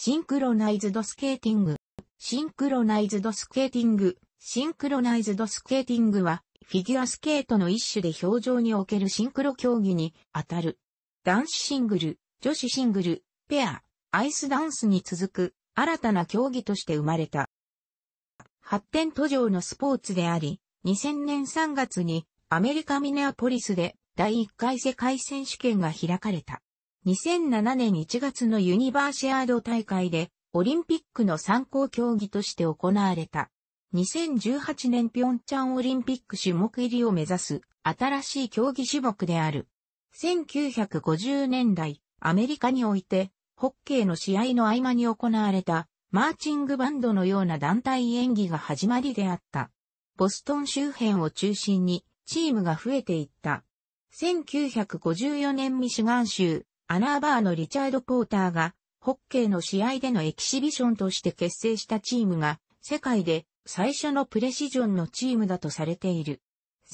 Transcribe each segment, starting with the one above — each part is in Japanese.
シンクロナイズドスケーティング。シンクロナイズドスケーティング。シンクロナイズドスケーティングは、フィギュアスケートの一種で表情におけるシンクロ競技に当たる。男子シングル、女子シングル、ペア、アイスダンスに続く新たな競技として生まれた。発展途上のスポーツであり、2000年3月にアメリカミネアポリスで第1回世界選手権が開かれた。2007年1月のユニバーシアード大会でオリンピックの参考競技として行われた。2018年ピョンチャンオリンピック種目入りを目指す新しい競技種目である。1950年代、アメリカにおいて、ホッケーの試合の合間に行われた、マーチングバンドのような団体演技が始まりであった。ボストン周辺を中心に、チームが増えていった。1954年ミシガン州、アナーバーのリチャード・ポーターが、ホッケーの試合でのエキシビションとして結成したチームが、世界で最初のプレシジョンのチームだとされている。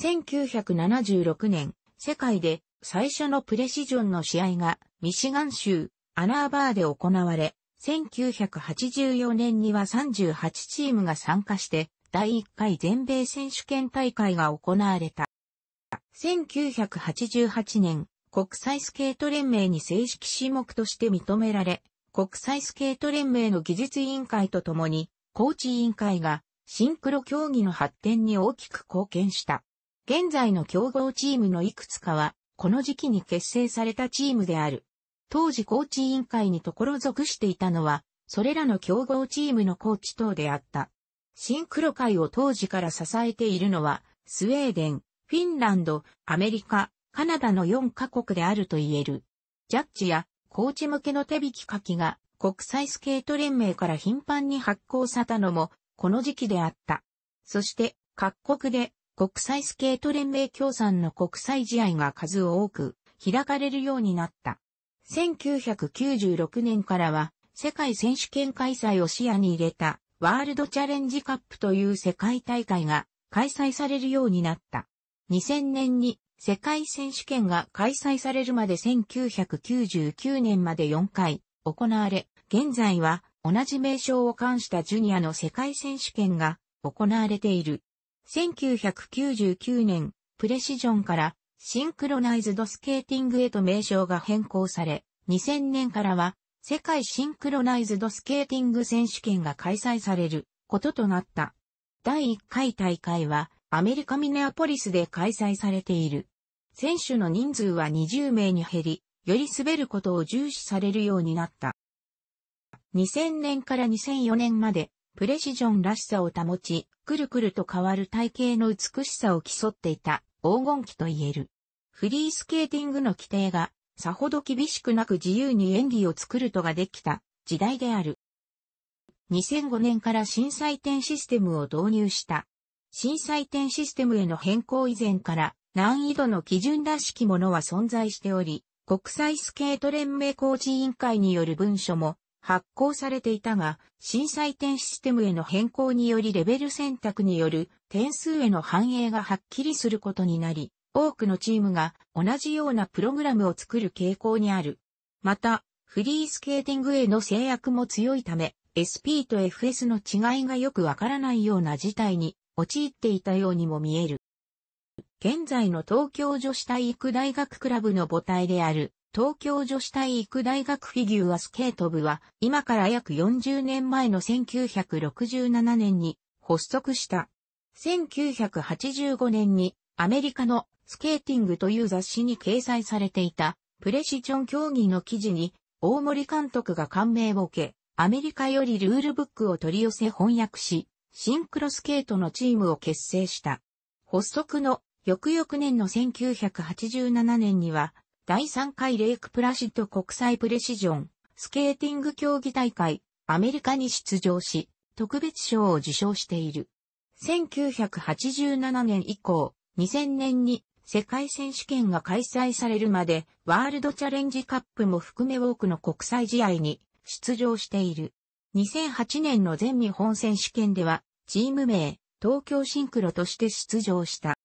1976年、世界で最初のプレシジョンの試合がミシガン州アナーバーで行われ、1984年には38チームが参加して、第1回全米選手権大会が行われた。1988年、国際スケート連盟に正式種目として認められ、国際スケート連盟の技術委員会とともに、コーチ委員会がシンクロ競技の発展に大きく貢献した。現在の競合チームのいくつかは、この時期に結成されたチームである。当時コーチ委員会にところ属していたのは、それらの競合チームのコーチ等であった。シンクロ界を当時から支えているのは、スウェーデン、フィンランド、アメリカ、カナダの4カ国であると言える。ジャッジやコーチ向けの手引き書きが国際スケート連盟から頻繁に発行されたのもこの時期であった。そして各国で国際スケート連盟協賛の国際試合が数多く開かれるようになった。1996年からは世界選手権開催を視野に入れたワールドチャレンジカップという世界大会が開催されるようになった。2000年に世界選手権が開催されるまで1999年まで4回行われ、現在は同じ名称を冠したジュニアの世界選手権が行われている。1999年、プレシジョンからシンクロナイズドスケーティングへと名称が変更され、2000年からは世界シンクロナイズドスケーティング選手権が開催されることとなった。第1回大会はアメリカミネアポリスで開催されている。選手の人数は20名に減り、より滑ることを重視されるようになった。2000年から2004年まで、プレシジョンらしさを保ち、くるくると変わる体型の美しさを競っていた黄金期と言える。フリースケーティングの規定がさほど厳しくなく自由に演技を作るとができた時代である。2005年から新採点システムを導入した。新採点システムへの変更以前から難易度の基準らしきものは存在しており、国際スケート連盟工事委員会による文書も発行されていたが、審査点システムへの変更によりレベル選択による点数への反映がはっきりすることになり、多くのチームが同じようなプログラムを作る傾向にある。また、フリースケーティングへの制約も強いため、SP と FS の違いがよくわからないような事態に陥っていたようにも見える。現在の東京女子体育大学クラブの母体である、東京女子体育大学フィギュアスケート部は、今から約40年前の1967年に発足した。1985年にアメリカのスケーティングという雑誌に掲載されていたプレシジョン競技の記事に大森監督が感銘を受け、アメリカよりルールブックを取り寄せ翻訳し、シンクロスケートのチームを結成した。発足の翌々年の1987年には、第3回レイクプラシッド国際プレシジョン、スケーティング競技大会、アメリカに出場し、特別賞を受賞している。1987年以降、2000年に世界選手権が開催されるまで、ワールドチャレンジカップも含め多くの国際試合に出場している。2008年の全日本選手権では、チーム名、東京シンクロとして出場した。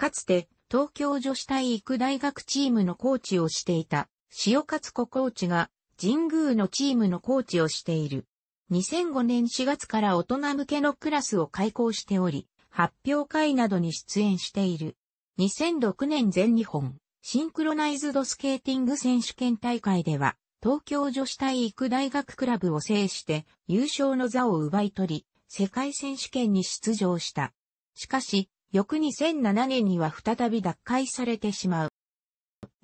かつて東京女子体育大学チームのコーチをしていた塩勝子コーチが神宮のチームのコーチをしている。2005年4月から大人向けのクラスを開講しており、発表会などに出演している。2006年全日本シンクロナイズドスケーティング選手権大会では、東京女子体育大学クラブを制して優勝の座を奪い取り、世界選手権に出場した。しかし、翌2007年には再び脱会されてしまう。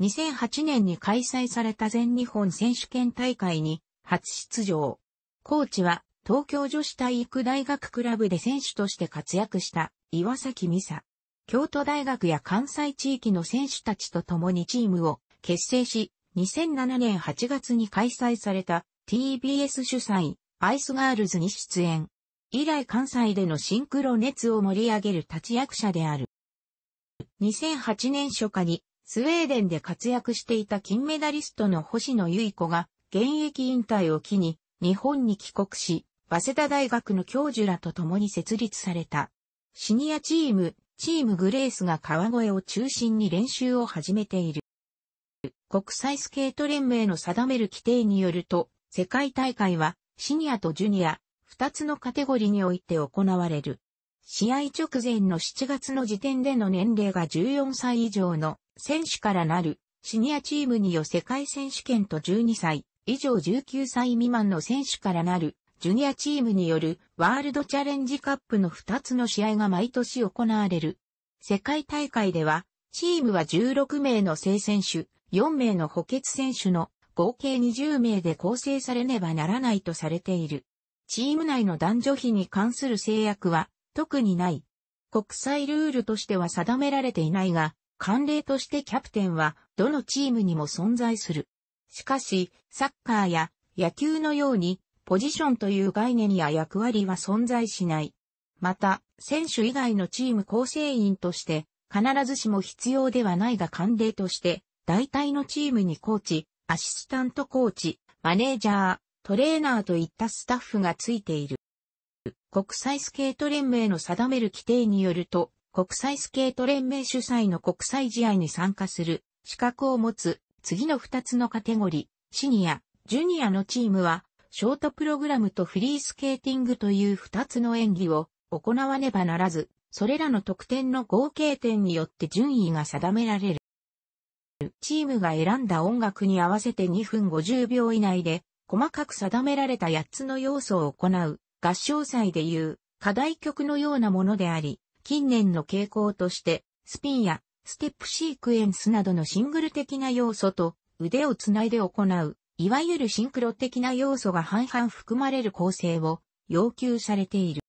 2008年に開催された全日本選手権大会に初出場。コーチは東京女子体育大学クラブで選手として活躍した岩崎美沙。京都大学や関西地域の選手たちと共にチームを結成し、2007年8月に開催された TBS 主催アイスガールズに出演。以来関西でのシンクロ熱を盛り上げる立役者である。2008年初夏にスウェーデンで活躍していた金メダリストの星野由衣子が現役引退を機に日本に帰国し、早稲田大学の教授らと共に設立された。シニアチーム、チームグレースが川越を中心に練習を始めている。国際スケート連盟の定める規定によると、世界大会はシニアとジュニア、二つのカテゴリーにおいて行われる。試合直前の7月の時点での年齢が14歳以上の選手からなるシニアチームによ世界選手権と12歳以上19歳未満の選手からなるジュニアチームによるワールドチャレンジカップの2つの試合が毎年行われる。世界大会ではチームは16名の正選手、4名の補欠選手の合計20名で構成されねばならないとされている。チーム内の男女比に関する制約は特にない。国際ルールとしては定められていないが、慣例としてキャプテンはどのチームにも存在する。しかし、サッカーや野球のようにポジションという概念や役割は存在しない。また、選手以外のチーム構成員として、必ずしも必要ではないが慣例として、大体のチームにコーチ、アシスタントコーチ、マネージャー、トレーナーといったスタッフがついている。国際スケート連盟の定める規定によると、国際スケート連盟主催の国際試合に参加する資格を持つ次の2つのカテゴリー、シニア、ジュニアのチームは、ショートプログラムとフリースケーティングという2つの演技を行わねばならず、それらの得点の合計点によって順位が定められる。チームが選んだ音楽に合わせて2分50秒以内で細かく定められた8つの要素を行う、合唱祭でいう、課題曲のようなものであり、近年の傾向として、スピンやステップシークエンスなどのシングル的な要素と腕をつないで行う、いわゆるシンクロ的な要素が半々含まれる構成を要求されている。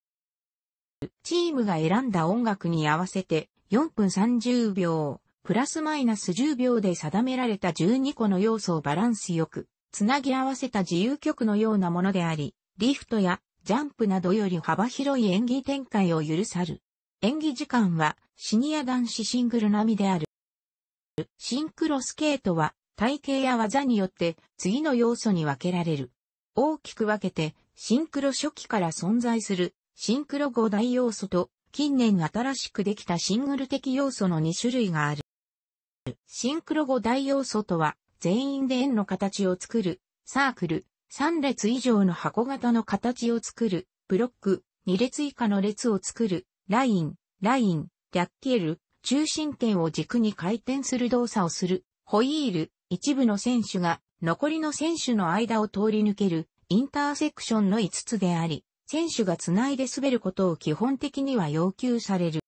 チームが選んだ音楽に合わせて4分30秒、プラスマイナス10秒で定められた12個の要素をバランスよくつなぎ合わせた自由曲のようなものであり、リフトやジャンプなどより幅広い演技展開を許さる。演技時間はシニア男子シングル並みである。シンクロスケートは体型や技によって次の要素に分けられる。大きく分けてシンクロ初期から存在するシンクロ5大要素と近年新しくできたシングル的要素の2種類がある。シンクロ5大要素とは全員で円の形を作る、サークル、3列以上の箱型の形を作る、ブロック、2列以下の列を作る、ライン、ライン、ラッる、ル、中心点を軸に回転する動作をする、ホイール、一部の選手が残りの選手の間を通り抜ける、インターセクションの5つであり、選手が繋いで滑ることを基本的には要求される。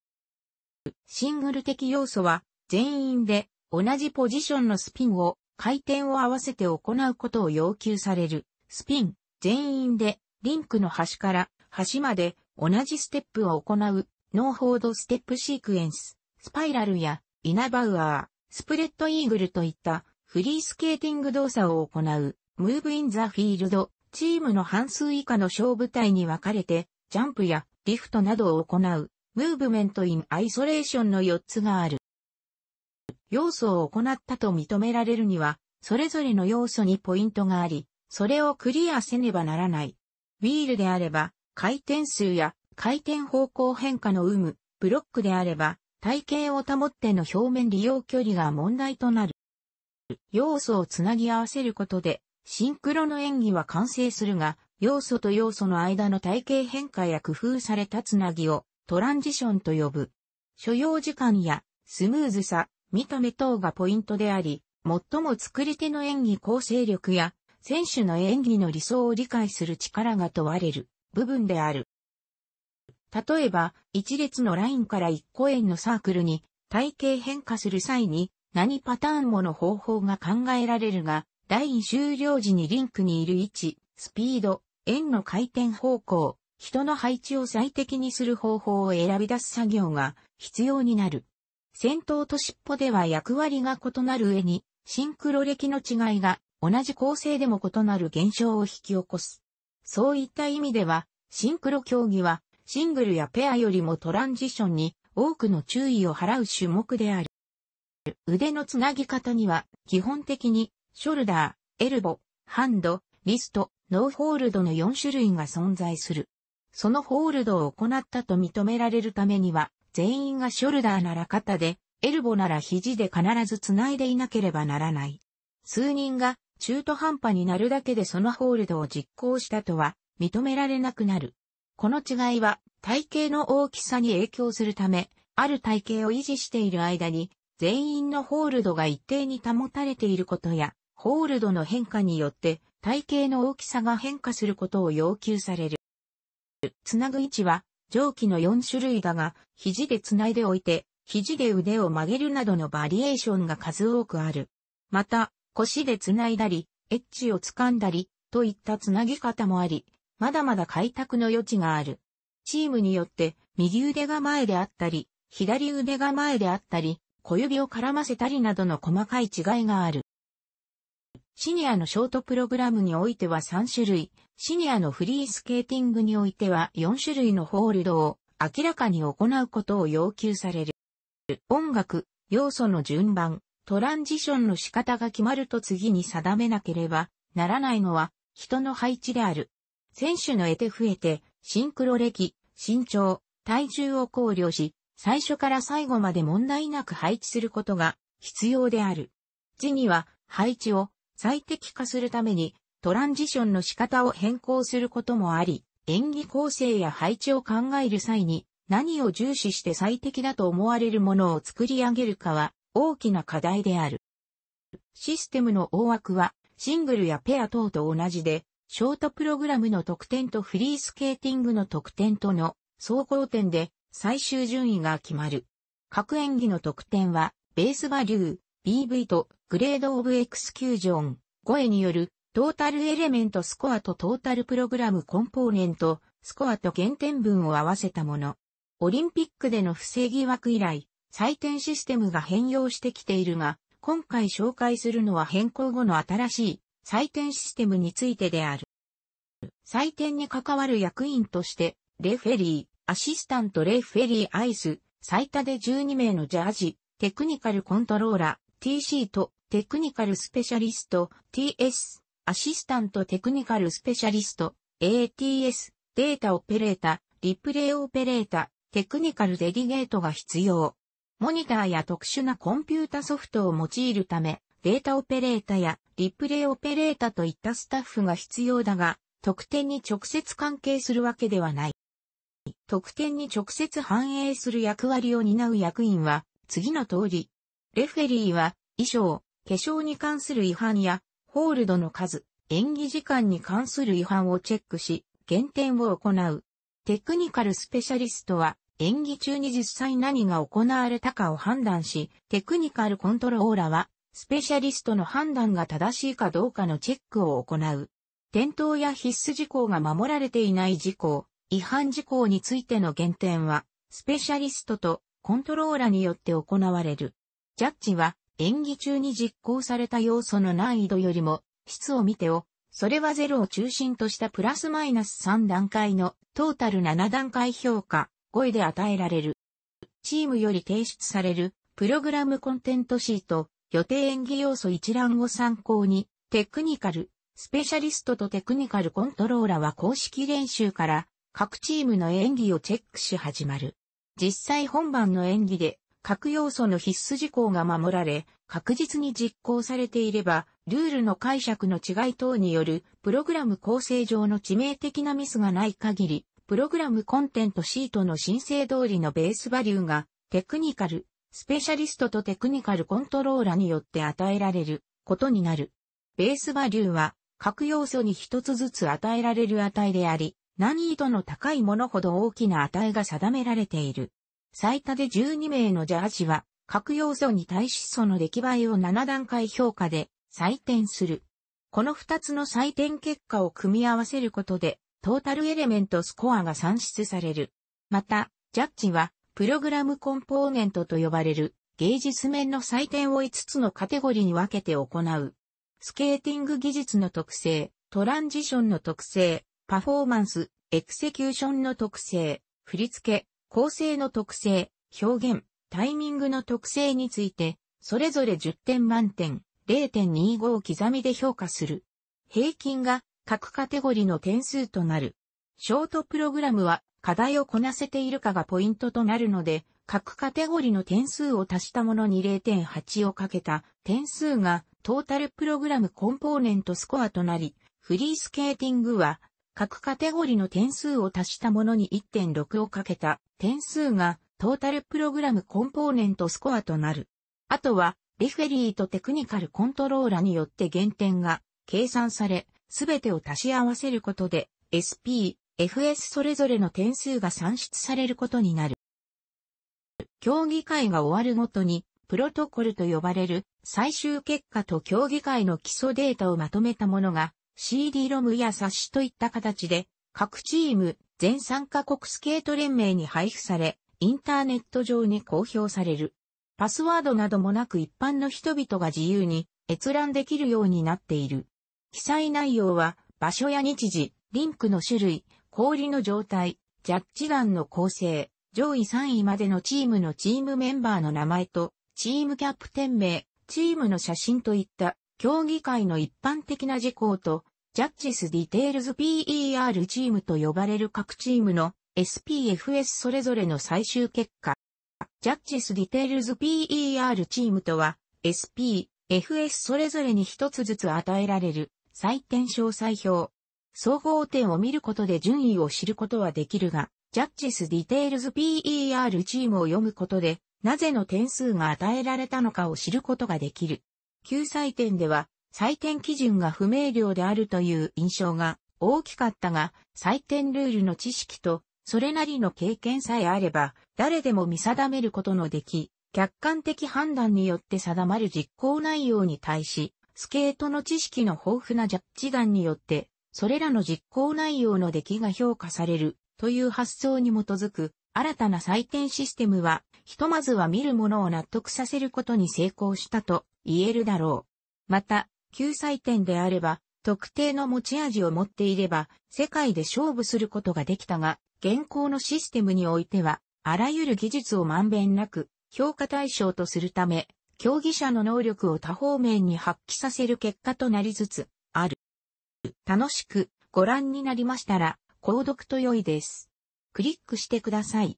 シングル的要素は、全員で同じポジションのスピンを回転を合わせて行うことを要求される、スピン、全員で、リンクの端から端まで同じステップを行う、ノーフォードステップシークエンス、スパイラルや、イナバウアー、スプレッドイーグルといったフリースケーティング動作を行う、ムーブインザフィールド、チームの半数以下の小部隊に分かれて、ジャンプやリフトなどを行う、ムーブメントインアイソレーションの4つがある。要素を行ったと認められるには、それぞれの要素にポイントがあり、それをクリアせねばならない。ウィールであれば、回転数や回転方向変化の有無、ブロックであれば、体型を保っての表面利用距離が問題となる。要素をつなぎ合わせることで、シンクロの演技は完成するが、要素と要素の間の体型変化や工夫されたつなぎをトランジションと呼ぶ。所要時間やスムーズさ、見た目等がポイントであり、最も作り手の演技構成力や、選手の演技の理想を理解する力が問われる部分である。例えば、一列のラインから一個円のサークルに体型変化する際に何パターンもの方法が考えられるが、ライン終了時にリンクにいる位置、スピード、円の回転方向、人の配置を最適にする方法を選び出す作業が必要になる。戦闘と尻尾では役割が異なる上に、シンクロ歴の違いが同じ構成でも異なる現象を引き起こす。そういった意味では、シンクロ競技はシングルやペアよりもトランジションに多くの注意を払う種目である。腕のつなぎ方には基本的にショルダー、エルボ、ハンド、リスト、ノーホールドの4種類が存在する。そのホールドを行ったと認められるためには、全員がショルダーなら肩で、エルボなら肘で必ず繋いでいなければならない。数人が中途半端になるだけでそのホールドを実行したとは認められなくなる。この違いは体型の大きさに影響するため、ある体型を維持している間に全員のホールドが一定に保たれていることや、ホールドの変化によって体型の大きさが変化することを要求される。つなぐ位置は上記の4種類だが、肘で繋いでおいて、肘で腕を曲げるなどのバリエーションが数多くある。また、腰で繋いだり、エッジを掴んだり、といった繋ぎ方もあり、まだまだ開拓の余地がある。チームによって、右腕が前であったり、左腕が前であったり、小指を絡ませたりなどの細かい違いがある。シニアのショートプログラムにおいては3種類、シニアのフリースケーティングにおいては4種類のホールドを明らかに行うことを要求される。音楽、要素の順番、トランジションの仕方が決まると次に定めなければならないのは人の配置である。選手の得手増えて、シンクロ歴、身長、体重を考慮し、最初から最後まで問題なく配置することが必要である。次には配置を最適化するためにトランジションの仕方を変更することもあり、演技構成や配置を考える際に何を重視して最適だと思われるものを作り上げるかは大きな課題である。システムの大枠はシングルやペア等と同じで、ショートプログラムの得点とフリースケーティングの得点との総合点で最終順位が決まる。各演技の得点はベースバリュー、BV とグレードオブエクスキュージョン、声によるトータルエレメントスコアとトータルプログラムコンポーネント、スコアと原点分を合わせたもの。オリンピックでの不正疑惑以来、採点システムが変容してきているが、今回紹介するのは変更後の新しい採点システムについてである。採点に関わる役員として、レフェリー、アシスタントレフェリーアイス、最多で12名のジャージ、テクニカルコントローラー、TC とテクニカルスペシャリスト、TS アシスタントテクニカルスペシャリスト、ATS、データオペレータ、リプレイオペレータ、テクニカルデリゲートが必要。モニターや特殊なコンピュータソフトを用いるため、データオペレータやリプレイオペレータといったスタッフが必要だが、特典に直接関係するわけではない。特典に直接反映する役割を担う役員は、次の通り。レフェリーは、衣装、化粧に関する違反や、ホールドの数、演技時間に関する違反をチェックし、減点を行う。テクニカルスペシャリストは、演技中に実際何が行われたかを判断し、テクニカルコントローラは、スペシャリストの判断が正しいかどうかのチェックを行う。転倒や必須事項が守られていない事項、違反事項についての減点は、スペシャリストとコントローラによって行われる。ジャッジは、演技中に実行された要素の難易度よりも、質を見てを、それは0を中心としたプラスマイナス3段階のトータル7段階評価5位で与えられる。チームより提出されるプログラムコンテントシート、予定演技要素一覧を参考に、テクニカル、スペシャリストとテクニカルコントローラーは公式練習から各チームの演技をチェックし始まる。実際本番の演技で各要素の必須事項が守られ、確実に実行されていれば、ルールの解釈の違い等による、プログラム構成上の致命的なミスがない限り、プログラムコンテントシートの申請通りのベースバリューが、テクニカル、スペシャリストとテクニカルコントローラによって与えられることになる。ベースバリューは各要素に一つずつ与えられる値であり、難易度の高いものほど大きな値が定められている。最多で12名のジャージは、各要素に対しその出来栄えを7段階評価で採点する。この2つの採点結果を組み合わせることで、トータルエレメントスコアが算出される。また、ジャッジは、プログラムコンポーネントと呼ばれる、芸術面の採点を5つのカテゴリーに分けて行う。スケーティング技術の特性、トランジションの特性、パフォーマンス、エクセキューションの特性、振り付、け、構成の特性、表現、タイミングの特性について、それぞれ10点満点、0.25刻みで評価する。平均が各カテゴリの点数となる。ショートプログラムは課題をこなせているかがポイントとなるので、各カテゴリの点数を足したものに0.8をかけた点数がトータルプログラムコンポーネントスコアとなり、フリースケーティングは各カテゴリの点数を足したものに1.6をかけた点数がトータルプログラムコンポーネントスコアとなる。あとは、レフェリーとテクニカルコントローラによって減点が計算され、すべてを足し合わせることで、SP、FS それぞれの点数が算出されることになる。競技会が終わるごとに、プロトコルと呼ばれる最終結果と競技会の基礎データをまとめたものが CD ロムや冊子といった形で、各チーム、全参加国スケート連盟に配布され、インターネット上に公表される。パスワードなどもなく一般の人々が自由に閲覧できるようになっている。記載内容は、場所や日時、リンクの種類、氷の状態、ジャッジンの構成、上位3位までのチームのチームメンバーの名前と、チームキャプテン名、チームの写真といった、競技会の一般的な事項と、ジャッジス・ディテールズ PER チームと呼ばれる各チームの SPFS それぞれの最終結果。ジャッジス・ディテールズ PER チームとは SPFS それぞれに一つずつ与えられる採点詳細表。総合点を見ることで順位を知ることはできるが、ジャッジス・ディテールズ PER チームを読むことで、なぜの点数が与えられたのかを知ることができる。救済点では、採点基準が不明瞭であるという印象が大きかったが、採点ルールの知識と、それなりの経験さえあれば、誰でも見定めることのでき、客観的判断によって定まる実行内容に対し、スケートの知識の豊富なジャッジ団によって、それらの実行内容の出来が評価されるという発想に基づく新たな採点システムは、ひとまずは見るものを納得させることに成功したと言えるだろう。また、救済点であれば、特定の持ち味を持っていれば、世界で勝負することができたが、現行のシステムにおいては、あらゆる技術をまんべんなく、評価対象とするため、競技者の能力を多方面に発揮させる結果となりつつ、ある。楽しくご覧になりましたら、購読と良いです。クリックしてください。